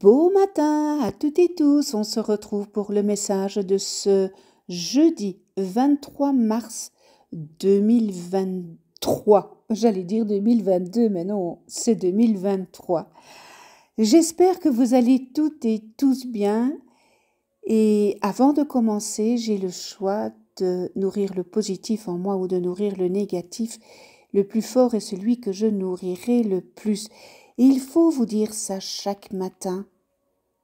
beau matin à toutes et tous. On se retrouve pour le message de ce jeudi 23 mars 2023. J'allais dire 2022, mais non, c'est 2023. J'espère que vous allez toutes et tous bien. Et avant de commencer, j'ai le choix de nourrir le positif en moi ou de nourrir le négatif. Le plus fort est celui que je nourrirai le plus. il faut vous dire ça chaque matin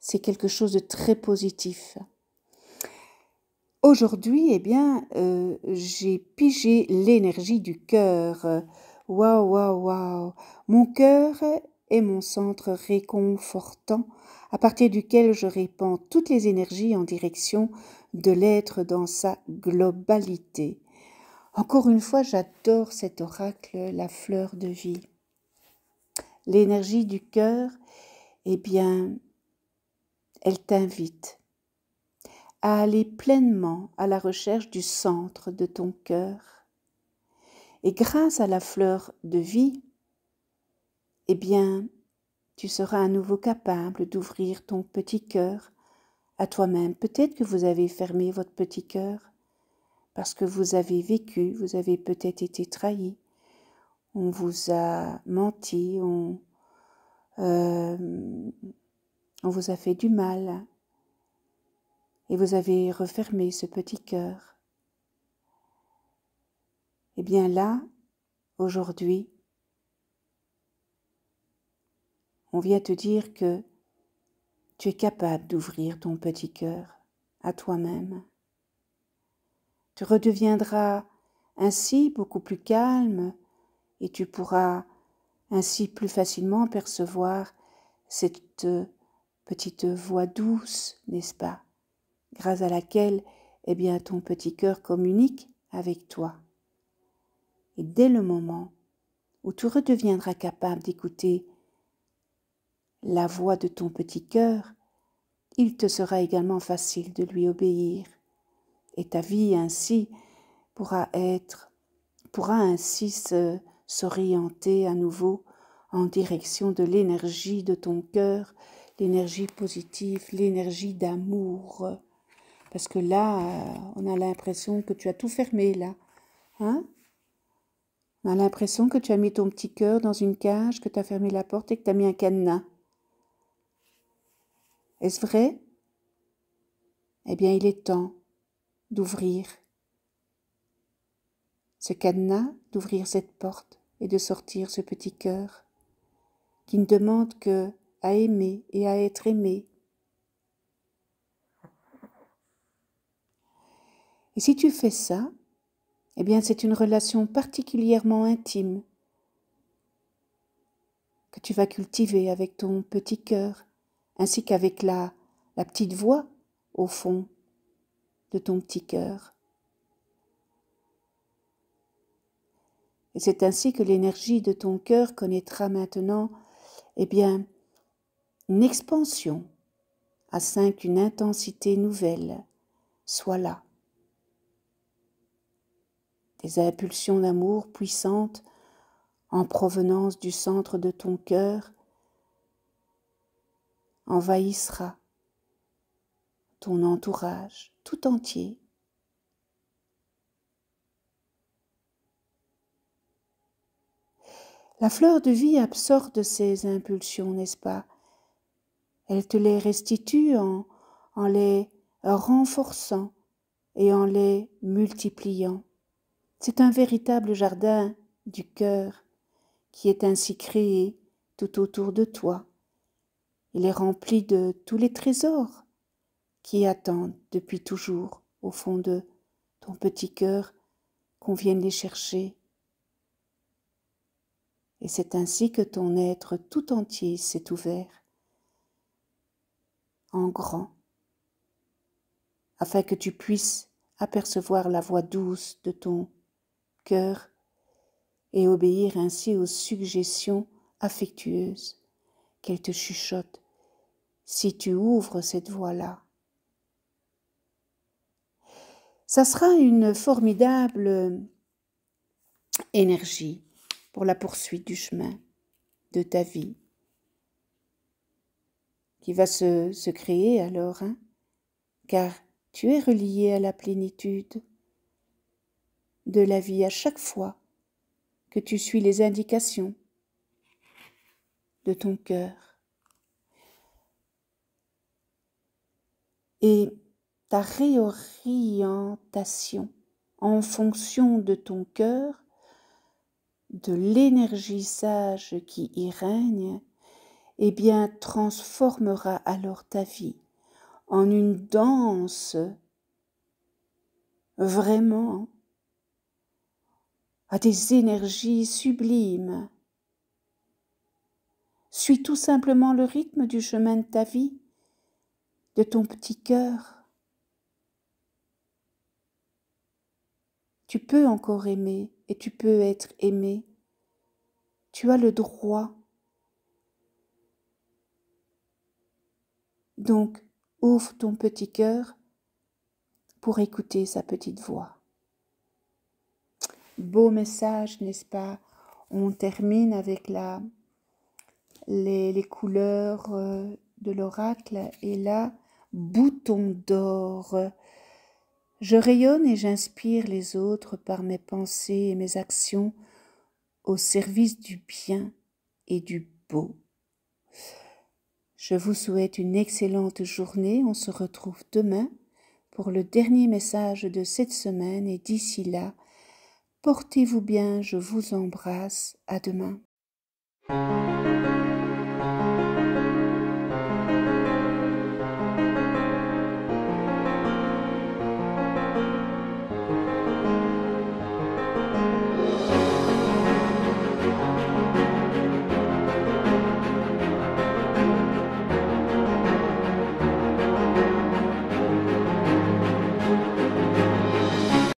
c'est quelque chose de très positif. Aujourd'hui, eh bien, euh, j'ai pigé l'énergie du cœur. Waouh, waouh, waouh. Mon cœur est mon centre réconfortant à partir duquel je répands toutes les énergies en direction de l'être dans sa globalité. Encore une fois, j'adore cet oracle, la fleur de vie. L'énergie du cœur, eh bien, elle t'invite à aller pleinement à la recherche du centre de ton cœur. Et grâce à la fleur de vie, eh bien, tu seras à nouveau capable d'ouvrir ton petit cœur à toi-même. Peut-être que vous avez fermé votre petit cœur parce que vous avez vécu, vous avez peut-être été trahi, on vous a menti, on, euh, on vous a fait du mal et vous avez refermé ce petit cœur. Et eh bien là, aujourd'hui, on vient te dire que tu es capable d'ouvrir ton petit cœur à toi-même. Tu redeviendras ainsi beaucoup plus calme et tu pourras ainsi plus facilement percevoir cette petite voix douce, n'est-ce pas, grâce à laquelle, eh bien, ton petit cœur communique avec toi. Et dès le moment où tu redeviendras capable d'écouter la voix de ton petit cœur, il te sera également facile de lui obéir, et ta vie ainsi pourra être, pourra ainsi s'orienter à nouveau en direction de l'énergie de ton cœur l'énergie positive, l'énergie d'amour. Parce que là, euh, on a l'impression que tu as tout fermé, là. Hein On a l'impression que tu as mis ton petit cœur dans une cage, que tu as fermé la porte et que tu as mis un cadenas. Est-ce vrai Eh bien, il est temps d'ouvrir ce cadenas, d'ouvrir cette porte et de sortir ce petit cœur qui ne demande que à aimer et à être aimé. Et si tu fais ça, eh bien c'est une relation particulièrement intime que tu vas cultiver avec ton petit cœur, ainsi qu'avec la, la petite voix au fond de ton petit cœur. Et c'est ainsi que l'énergie de ton cœur connaîtra maintenant, eh bien, une expansion, afin qu'une intensité nouvelle soit là. Des impulsions d'amour puissantes en provenance du centre de ton cœur envahissera ton entourage tout entier. La fleur de vie absorbe ces impulsions, n'est-ce pas elle te les restitue en, les renforçant et en les multipliant. C'est un véritable jardin du cœur qui est ainsi créé tout autour de toi. Il est rempli de tous les trésors qui attendent depuis toujours au fond de ton petit cœur qu'on vienne les chercher. Et c'est ainsi que ton être tout entier s'est ouvert en grand, afin que tu puisses apercevoir la voix douce de ton cœur et obéir ainsi aux suggestions affectueuses qu'elle te chuchote si tu ouvres cette voie-là. Ça sera une formidable énergie pour la poursuite du chemin de ta vie qui va se, créer alors, hein. car tu es relié à la plénitude de la vie à chaque fois que tu suis les indications de ton cœur. Et ta réorientation en fonction de ton cœur, de l'énergie sage qui y règne, eh bien transformera alors ta vie en une danse vraiment à des énergies sublimes. Suis tout simplement le rythme du chemin de ta vie, de ton petit cœur. Tu peux encore aimer et tu peux être aimé. Tu as le droit Donc, ouvre ton petit cœur pour écouter sa petite voix. Beau message, n'est-ce pas On termine avec la, les, les couleurs euh, de l'oracle et là, bouton d'or. Je rayonne et j'inspire les autres par mes pensées et mes actions au service du bien et du beau. Je vous souhaite une excellente journée. On se retrouve demain pour le dernier message de cette semaine et d'ici là, portez-vous bien, je vous embrasse, à demain.